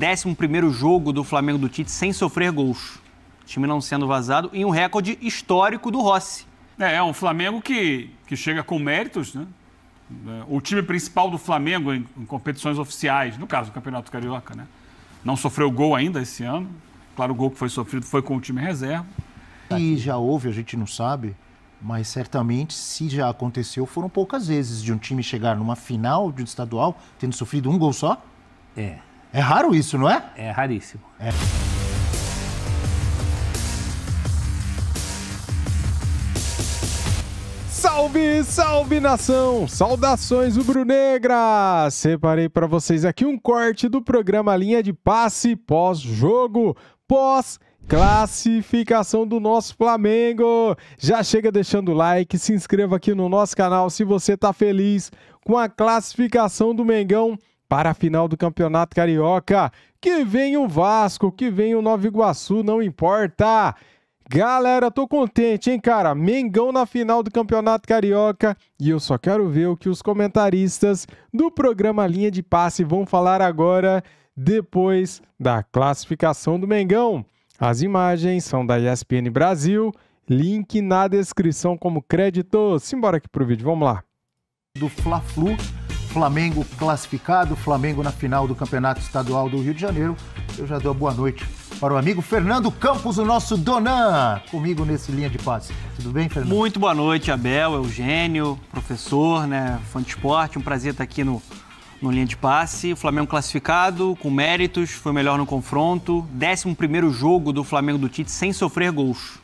11 jogo do Flamengo do Tite sem sofrer gols. O time não sendo vazado e um recorde histórico do Rossi. É, é um Flamengo que, que chega com méritos, né? É, o time principal do Flamengo em, em competições oficiais, no caso do Campeonato Carioca, né? Não sofreu gol ainda esse ano. Claro, o gol que foi sofrido foi com o time reserva. E já houve, a gente não sabe, mas certamente, se já aconteceu, foram poucas vezes de um time chegar numa final de um estadual tendo sofrido um gol só. É. É raro isso, não é? É raríssimo. É. Salve, salve nação! Saudações rubro Negra. Separei para vocês aqui um corte do programa Linha de Passe pós-jogo, pós classificação do nosso Flamengo. Já chega deixando o like, se inscreva aqui no nosso canal se você tá feliz com a classificação do Mengão para a final do Campeonato Carioca. Que vem o Vasco, que vem o Nova Iguaçu, não importa. Galera, tô contente, hein, cara? Mengão na final do Campeonato Carioca. E eu só quero ver o que os comentaristas do programa Linha de Passe vão falar agora, depois da classificação do Mengão. As imagens são da ESPN Brasil, link na descrição como crédito. Simbora aqui pro vídeo, vamos lá. Do Fla-Flu Flamengo classificado, Flamengo na final do Campeonato Estadual do Rio de Janeiro. Eu já dou boa noite para o amigo Fernando Campos, o nosso Donan, comigo nesse linha de passe. Tudo bem, Fernando? Muito boa noite, Abel, Eugênio, professor, né, fã de esporte. Um prazer estar aqui no, no linha de passe. O Flamengo classificado, com méritos, foi melhor no confronto. 11 jogo do Flamengo do Tite sem sofrer gols.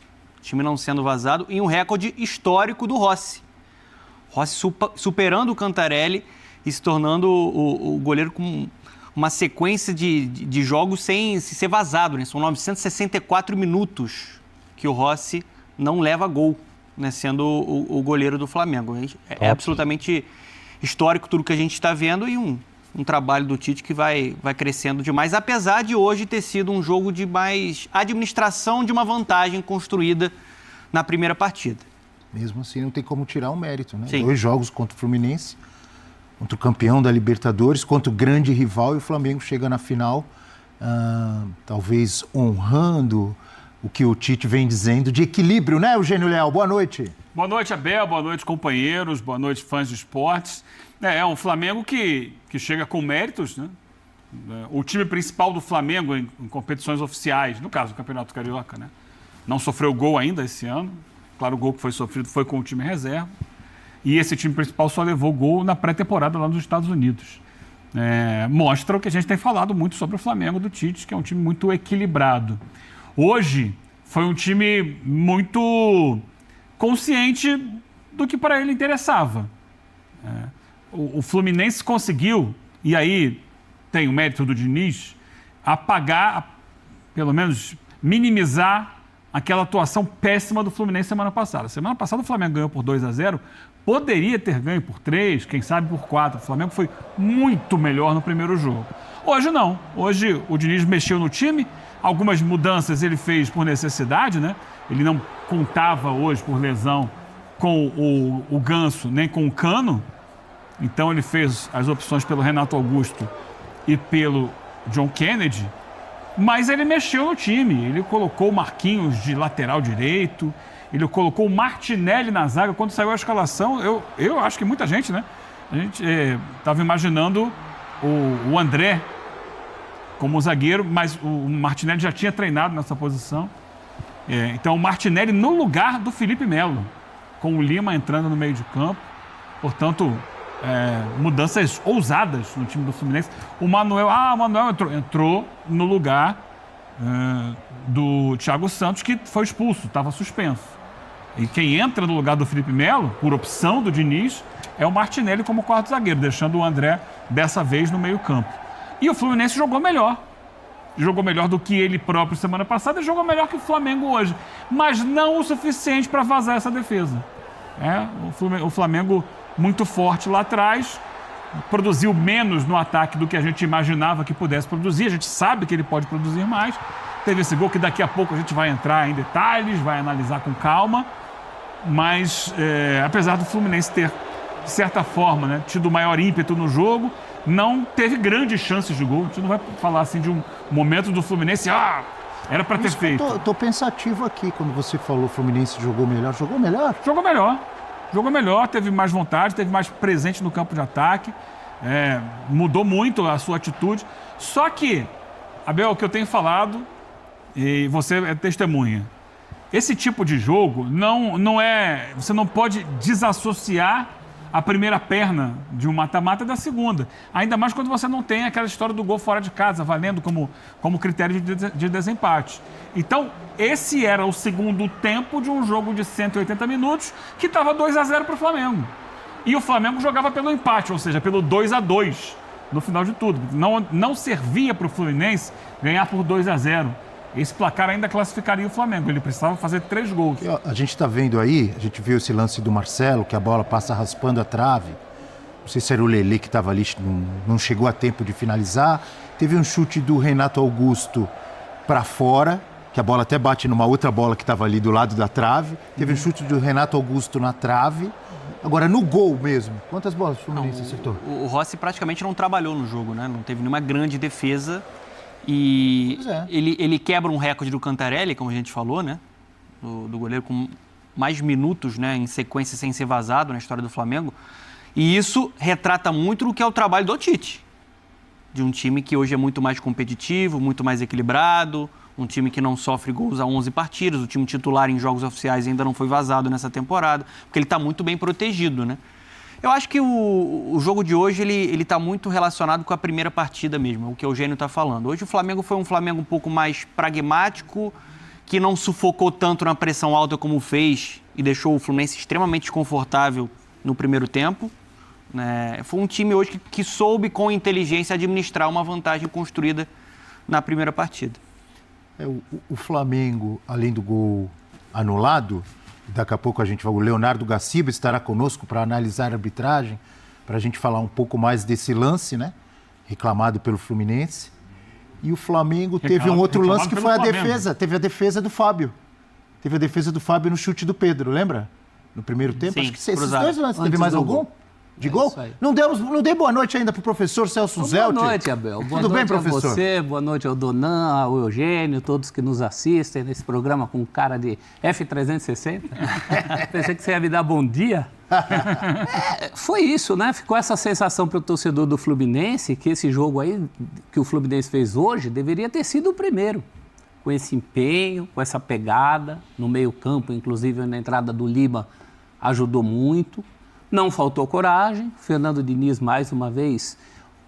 O time não sendo vazado e um recorde histórico do Rossi. Rossi superando o Cantarelli e se tornando o, o goleiro com uma sequência de, de, jogos sem ser vazado. Né? São 964 minutos que o Rossi não leva gol, né? sendo o, o goleiro do Flamengo. É, é, absolutamente histórico tudo que a gente está vendo e um, um trabalho do Tite que vai, vai crescendo demais, apesar de hoje ter sido um jogo de mais administração de uma vantagem construída na primeira partida. Mesmo assim, não tem como tirar o mérito, né? Dois jogos contra o Fluminense contra o campeão da Libertadores, contra o grande rival, e o Flamengo chega na final, uh, talvez honrando o que o Tite vem dizendo de equilíbrio, né, Eugênio Léo? Boa noite. Boa noite, Abel, boa noite, companheiros, boa noite, fãs de esportes. É, é um Flamengo que, que chega com méritos, né? É, o time principal do Flamengo em, em competições oficiais, no caso do Campeonato Carioca, né? Não sofreu gol ainda esse ano. Claro, o gol que foi sofrido foi com o time reserva. E esse time principal só levou gol na pré-temporada lá nos Estados Unidos. É, mostra o que a gente tem falado muito sobre o Flamengo do Tite, que é um time muito equilibrado. Hoje foi um time muito consciente do que para ele interessava. É, o, o Fluminense conseguiu, e aí tem o mérito do Diniz, apagar, pelo menos minimizar aquela atuação péssima do Fluminense semana passada. Semana passada o Flamengo ganhou por 2 a 0 poderia ter ganho por 3, quem sabe por 4. O Flamengo foi muito melhor no primeiro jogo. Hoje não. Hoje o Diniz mexeu no time, algumas mudanças ele fez por necessidade, né? Ele não contava hoje por lesão com o, o Ganso nem com o Cano. Então ele fez as opções pelo Renato Augusto e pelo John Kennedy. Mas ele mexeu no time. Ele colocou o Marquinhos de lateral direito. Ele colocou o Martinelli na zaga. Quando saiu a escalação, eu, eu acho que muita gente, né? A gente estava eh, imaginando o, o, André como zagueiro, mas o, o, Martinelli já tinha treinado nessa posição. É, então, o Martinelli no lugar do Felipe Melo, com o Lima entrando no meio de campo. Portanto, é, mudanças ousadas no time do Fluminense. O Manuel, ah, o Manuel entrou, entrou no lugar é, do Thiago Santos, que foi expulso, estava suspenso. E quem entra no lugar do Felipe Melo, por opção do Diniz, é o Martinelli como quarto zagueiro, deixando o André dessa vez no meio-campo. E o Fluminense jogou melhor. Jogou melhor do que ele próprio semana passada e jogou melhor que o Flamengo hoje. Mas não o suficiente para vazar essa defesa. É, o Flamengo muito forte lá atrás, produziu menos no ataque do que a gente imaginava que pudesse produzir. A gente sabe que ele pode produzir mais. Teve esse gol que daqui a pouco a gente vai entrar em detalhes, vai analisar com calma. Mas é, apesar do Fluminense ter, de certa forma, né, tido maior ímpeto no jogo, não teve grandes chances de gol. A gente não vai falar assim de um momento do Fluminense, ah, era para ter feito. estou pensativo aqui quando você falou Fluminense jogou melhor. Jogou melhor? Jogou melhor jogou melhor, teve mais vontade, teve mais presente no campo de ataque, é, mudou muito a sua atitude. Só que, Abel, o que eu tenho falado, e você é testemunha, esse tipo de jogo não, não é. Você não pode desassociar a primeira perna de um mata-mata é da segunda. Ainda mais quando você não tem aquela história do gol fora de casa, valendo como, como critério de, de desempate. Então, esse era o segundo tempo de um jogo de 180 minutos que estava 2 a 0 para o Flamengo. E o Flamengo jogava pelo empate, ou seja, pelo 2 a 2 no final de tudo. Não, não servia para o Fluminense ganhar por 2 a 0 esse placar ainda classificaria o Flamengo. Ele precisava fazer três gols. A gente está vendo aí, a gente viu esse lance do Marcelo, que a bola passa raspando a trave. Não sei se era o Lele que estava ali, não chegou a tempo de finalizar. Teve um chute do Renato Augusto para fora, que a bola até bate numa outra bola que estava ali do lado da trave. Teve um chute do Renato Augusto na trave. Agora, no gol mesmo, quantas bolas o Fluminense não, acertou? O, o Rossi praticamente não trabalhou no jogo, né? Não teve nenhuma grande defesa. E é. ele, ele quebra um recorde do Cantarelli, como a gente falou, né? Do, do, goleiro com mais minutos né, em sequência sem ser vazado na história do Flamengo. E isso retrata muito o que é o trabalho do Tite. De um time que hoje é muito mais competitivo, muito mais equilibrado, um time que não sofre gols a 11 partidas, o time titular em jogos oficiais ainda não foi vazado nessa temporada, porque ele está muito bem protegido, né? Eu acho que o, o jogo de hoje ele ele está muito relacionado com a primeira partida mesmo, é o que o Eugênio está falando. Hoje o Flamengo foi um Flamengo um pouco mais pragmático, que não sufocou tanto na pressão alta como fez e deixou o Fluminense extremamente desconfortável no primeiro tempo. É, foi um time hoje que, que soube com inteligência administrar uma vantagem construída na primeira partida. É, o, o Flamengo, além do gol anulado, Daqui a pouco a gente vai, o Leonardo Gaciba estará conosco para analisar a arbitragem, para a gente falar um pouco mais desse lance, né? Reclamado pelo Fluminense. E o Flamengo teve um outro lance que foi a Flamengo. defesa. Teve a defesa do Fábio. Teve a defesa do Fábio no chute do Pedro, lembra? No primeiro tempo? Sim, Acho que esses dois lances. teve mais algum? Gol de gol. É não, demos, não dei boa noite ainda para o professor Celso boa Zelt. Boa noite, Abel. Boa Tudo noite bem, professor? a você, boa noite ao Donan, ao Eugênio, todos que nos assistem nesse programa com cara de F360. Pensei que você ia me dar bom dia. é, foi isso, né? Ficou essa sensação para o torcedor do Fluminense que esse jogo aí que o Fluminense fez hoje deveria ter sido o primeiro. Com esse empenho, com essa pegada, no meio-campo, inclusive na entrada do Lima, ajudou muito não faltou coragem. Fernando Diniz, mais uma vez,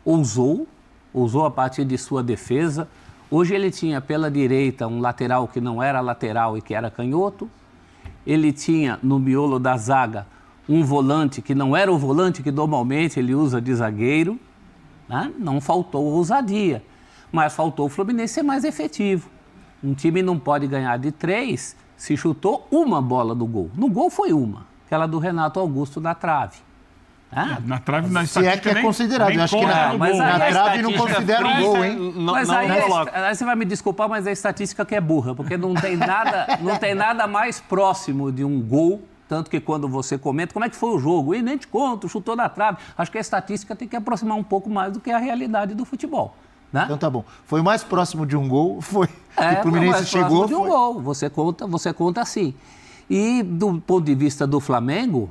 ousou, ousou a partir de sua defesa. Hoje ele tinha pela direita um lateral que não era lateral e que era canhoto. Ele tinha no miolo da zaga um volante que não era o volante que normalmente ele usa de zagueiro. Né? Não faltou ousadia, mas faltou o Fluminense ser mais efetivo. Um time não pode ganhar de três se chutou uma bola no gol. No gol foi uma aquela do Renato Augusto na trave. Ah, na trave, na Se é que é considerado. eu acho que na, ah, mas na trave não considera o gol, hein? Não, mas não, aí, não é, aí, você vai me desculpar, mas é estatística que é burra, porque não tem, nada, não tem nada mais próximo de um gol. Tanto que quando você comenta como é que foi o jogo, e nem te conto, chutou na trave. Acho que a estatística tem que aproximar um pouco mais do que a realidade do futebol. Né? Então tá bom. Foi mais próximo de um gol, foi. É, o Fluminense chegou. Foi mais próximo de um gol. Você conta, você conta assim. E do ponto de vista do Flamengo,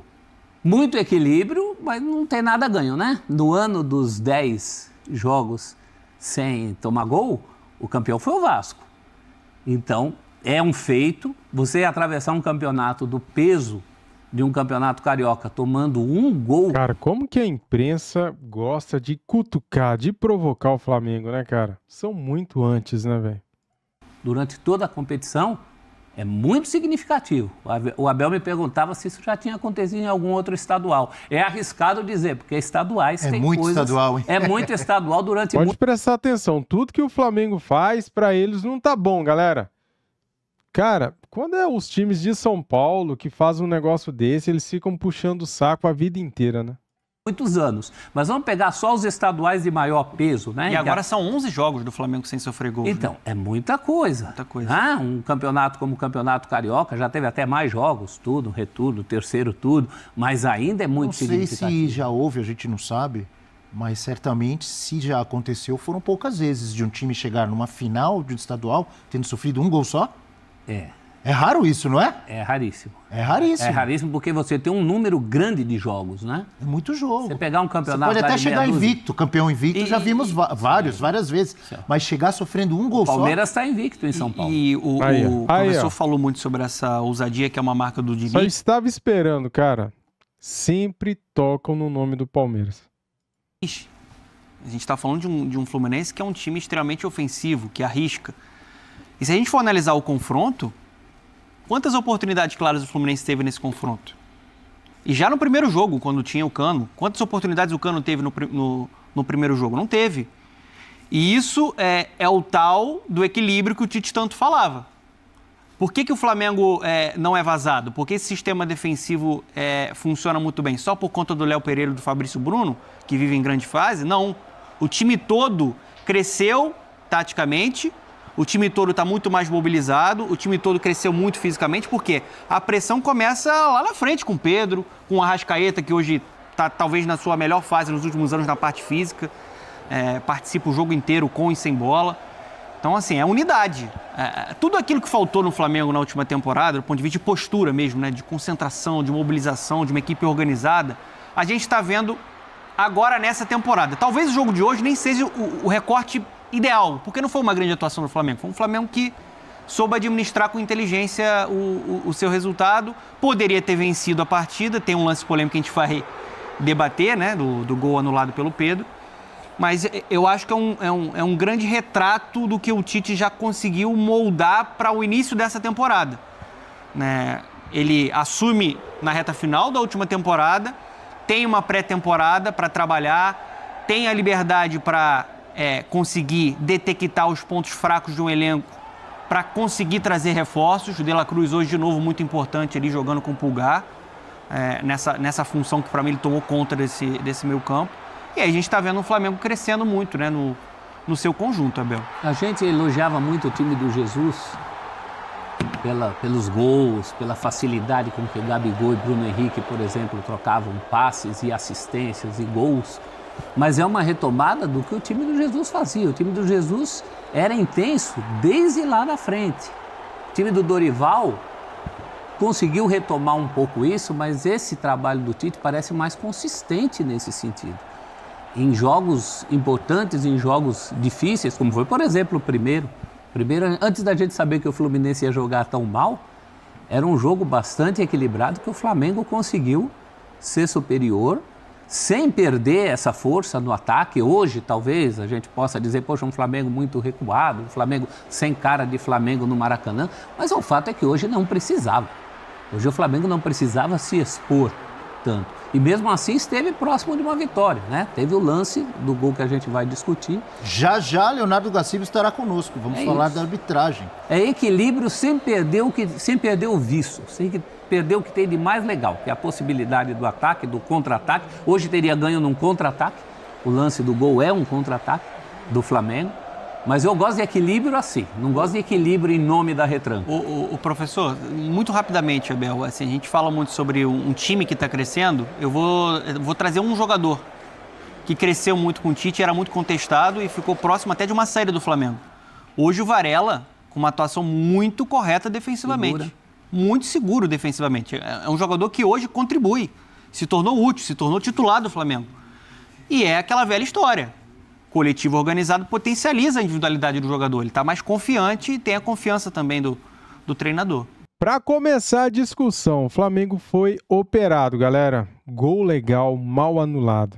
muito equilíbrio, mas não tem nada ganho, né? No ano dos 10 jogos sem tomar gol, o campeão foi o Vasco. Então, é um feito você atravessar um campeonato do peso de um campeonato carioca tomando um gol. Cara, como que a imprensa gosta de cutucar, de provocar o Flamengo, né, cara? São muito antes, né, velho? Durante toda a competição, é muito significativo. O Abel me perguntava se isso já tinha acontecido em algum outro estadual. É arriscado dizer, porque estaduais é tem muito coisas, estadual, hein? É muito estadual durante Pode muito... prestar atenção, tudo que o Flamengo faz para eles não tá bom, galera. Cara, quando é os times de São Paulo que fazem um negócio desse, eles ficam puxando o saco a vida inteira, né? muitos anos. Mas vamos pegar só os estaduais de maior peso, né? E agora são 11 jogos do Flamengo sem sofrer gol. Então, né? é muita coisa. Muita coisa. Né? Um campeonato como o Campeonato Carioca já teve até mais jogos, tudo, retorno, terceiro tudo, mas ainda é muito significativo. Não sei se já houve, a gente não sabe, mas certamente se já aconteceu, foram poucas vezes de um time chegar numa final de um estadual tendo sofrido um gol só. É. É raro isso, não é? É raríssimo. É raríssimo. É raríssimo porque você tem um número grande de jogos, né? É muito jogo. Você pegar um campeonato. Você pode até chegar invicto, campeão invicto, e, já vimos e, vários, várias vezes. Sim. Mas chegar sofrendo um gol o Palmeiras está invicto em São Paulo. E, e o, aí, o aí, professor aí, falou muito sobre essa ousadia que é uma marca do Diniz. Eu estava esperando, cara. Sempre tocam no nome do Palmeiras. Ixi. A gente está falando de um, de um Fluminense que é um time extremamente ofensivo, que arrisca. E se a gente for analisar o confronto, Quantas oportunidades claras o Fluminense teve nesse confronto? E já no primeiro jogo, quando tinha o Cano, quantas oportunidades o Cano teve no, no, no primeiro jogo? Não teve. E isso é, é, o tal do equilíbrio que o Tite tanto falava. Por que, que o Flamengo é, não é vazado? Porque esse sistema defensivo é, funciona muito bem? Só por conta do Léo Pereira e do Fabrício Bruno, que vive em grande fase? Não. O time todo cresceu taticamente, o time todo está muito mais mobilizado, o time todo cresceu muito fisicamente, porque a pressão começa lá na frente com o Pedro, com o Arrascaeta, que hoje está talvez na sua melhor fase nos últimos anos na parte física, é, participa o jogo inteiro com e sem bola. Então, assim, é unidade. É, é, tudo aquilo que faltou no Flamengo na última temporada, do ponto de vista de postura mesmo, né? de concentração, de mobilização, de uma equipe organizada, a gente está vendo agora nessa temporada. Talvez o jogo de hoje nem seja o, o recorte ideal, porque não foi uma grande atuação do Flamengo. Foi um Flamengo que soube administrar com inteligência o, o, o seu resultado. Poderia ter vencido a partida, tem um lance polêmico que a gente vai debater, né? Do, do gol anulado pelo Pedro. Mas eu acho que é um, é, um, é um grande retrato do que o Tite já conseguiu moldar para o início dessa temporada. Né? Ele assume na reta final da última temporada, tem uma pré-temporada para trabalhar, tem a liberdade para é, conseguir detectar os pontos fracos de um elenco para conseguir trazer reforços. O De La Cruz hoje, de novo, muito importante ali jogando com o Pulgar, é, nessa, nessa função que para mim ele tomou conta desse, desse meio campo. E aí a gente está vendo o Flamengo crescendo muito né, no, no seu conjunto, Abel. A gente elogiava muito o time do Jesus pela, pelos gols, pela facilidade com que Gabigol e Bruno Henrique, por exemplo, trocavam passes e assistências e gols mas é uma retomada do que o time do Jesus fazia. O time do Jesus era intenso desde lá na frente. O time do Dorival conseguiu retomar um pouco isso, mas esse trabalho do Tite parece mais consistente nesse sentido. Em jogos importantes, em jogos difíceis, como foi, por exemplo, o primeiro. Primeiro, antes da gente saber que o Fluminense ia jogar tão mal, era um jogo bastante equilibrado que o Flamengo conseguiu ser superior sem perder essa força no ataque. Hoje, talvez, a gente possa dizer, poxa, um Flamengo muito recuado, um Flamengo sem cara de Flamengo no Maracanã, mas o fato é que hoje não precisava. Hoje o Flamengo não precisava se expor tanto. E mesmo assim esteve próximo de uma vitória, né? Teve o lance do gol que a gente vai discutir. Já já Leonardo Gaciba estará conosco. Vamos é falar isso. da arbitragem. É equilíbrio sem perder o que sem perder o vício, sem perdeu o que tem de mais legal, que é a possibilidade do ataque, do contra-ataque. Hoje teria ganho num contra-ataque. O lance do gol é um contra-ataque do Flamengo. Mas eu gosto de equilíbrio assim, não gosto de equilíbrio em nome da retranca. O, o, o professor, muito rapidamente, Abel, assim, a gente fala muito sobre um time que está crescendo. Eu vou, vou trazer um jogador que cresceu muito com o Tite, era muito contestado e ficou próximo até de uma saída do Flamengo. Hoje o Varela, com uma atuação muito correta defensivamente. Segura muito seguro defensivamente. É, é um jogador que hoje contribui, se tornou útil, se tornou titular do Flamengo. E é aquela velha história. coletivo organizado potencializa a individualidade do jogador. Ele está mais confiante e tem a confiança também do, do treinador. Para começar a discussão, o Flamengo foi operado, galera. Gol legal, mal anulado.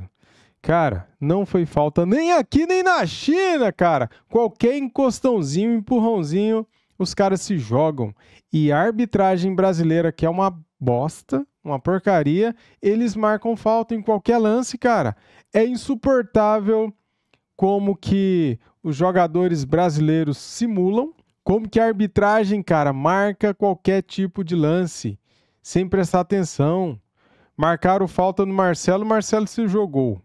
Cara, não foi falta nem aqui nem na China, cara. Qualquer encostãozinho, empurrãozinho, os caras se jogam e a arbitragem brasileira, que é uma bosta, uma porcaria, eles marcam falta em qualquer lance, cara. É insuportável como que os jogadores brasileiros simulam, como que a arbitragem, cara, marca qualquer tipo de lance, sem prestar atenção. Marcaram falta no Marcelo, Marcelo se jogou.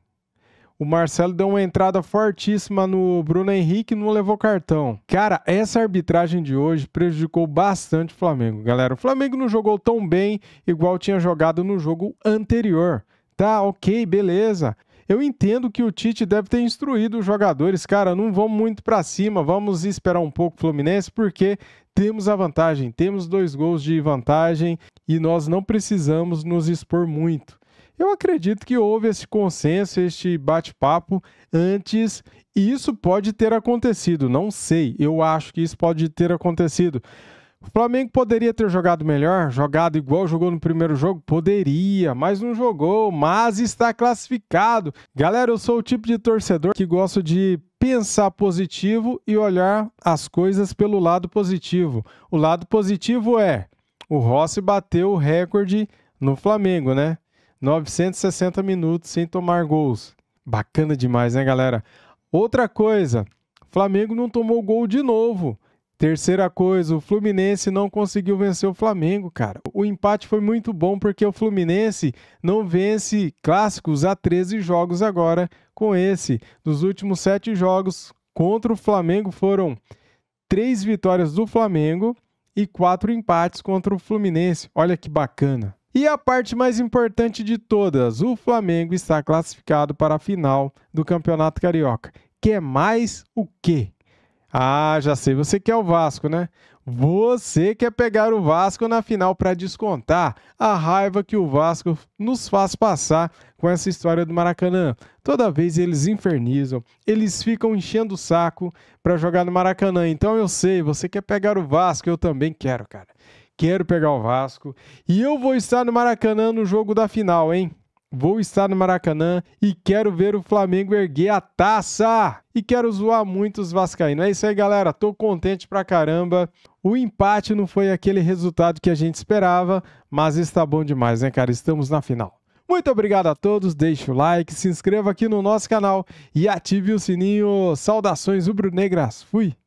O Marcelo deu uma entrada fortíssima no Bruno Henrique e não levou cartão. Cara, essa arbitragem de hoje prejudicou bastante o Flamengo, galera. O Flamengo não jogou tão bem igual tinha jogado no jogo anterior. Tá, ok, beleza. Eu entendo que o Tite deve ter instruído os jogadores, cara, não vamos muito para cima, vamos esperar um pouco o Fluminense, porque temos a vantagem, temos dois gols de vantagem e nós não precisamos nos expor muito. Eu acredito que houve esse consenso, este bate-papo antes, e isso pode ter acontecido. Não sei, eu acho que isso pode ter acontecido. O Flamengo poderia ter jogado melhor, jogado igual jogou no primeiro jogo? Poderia, mas não jogou, mas está classificado. Galera, eu sou o tipo de torcedor que gosto de pensar positivo e olhar as coisas pelo lado positivo. O lado positivo é: o Rossi bateu o recorde no Flamengo, né? 960 minutos sem tomar gols. Bacana demais, né, galera? Outra coisa, Flamengo não tomou gol de novo. Terceira coisa, o Fluminense não conseguiu vencer o Flamengo, cara. O empate foi muito bom porque o Fluminense não vence clássicos há 13 jogos agora com esse. Dos últimos 7 jogos contra o Flamengo foram 3 vitórias do Flamengo e 4 empates contra o Fluminense. Olha que bacana. E a parte mais importante de todas, o Flamengo está classificado para a final do Campeonato Carioca. Quer mais o quê? Ah, já sei, você quer o Vasco, né? Você quer pegar o Vasco na final para descontar a raiva que o Vasco nos faz passar com essa história do Maracanã. Toda vez eles infernizam, eles ficam enchendo o saco para jogar no Maracanã. Então eu sei, você quer pegar o Vasco, eu também quero, cara quero pegar o Vasco e eu vou estar no Maracanã no jogo da final, hein? Vou estar no Maracanã e quero ver o Flamengo erguer a taça! E quero zoar muitos vascaínos. É isso aí, galera. Tô contente pra caramba. O empate não foi aquele resultado que a gente esperava, mas está bom demais, né, cara? Estamos na final. Muito obrigado a todos, deixe o like, se inscreva aqui no nosso canal e ative o sininho. Saudações rubro-negras. Fui.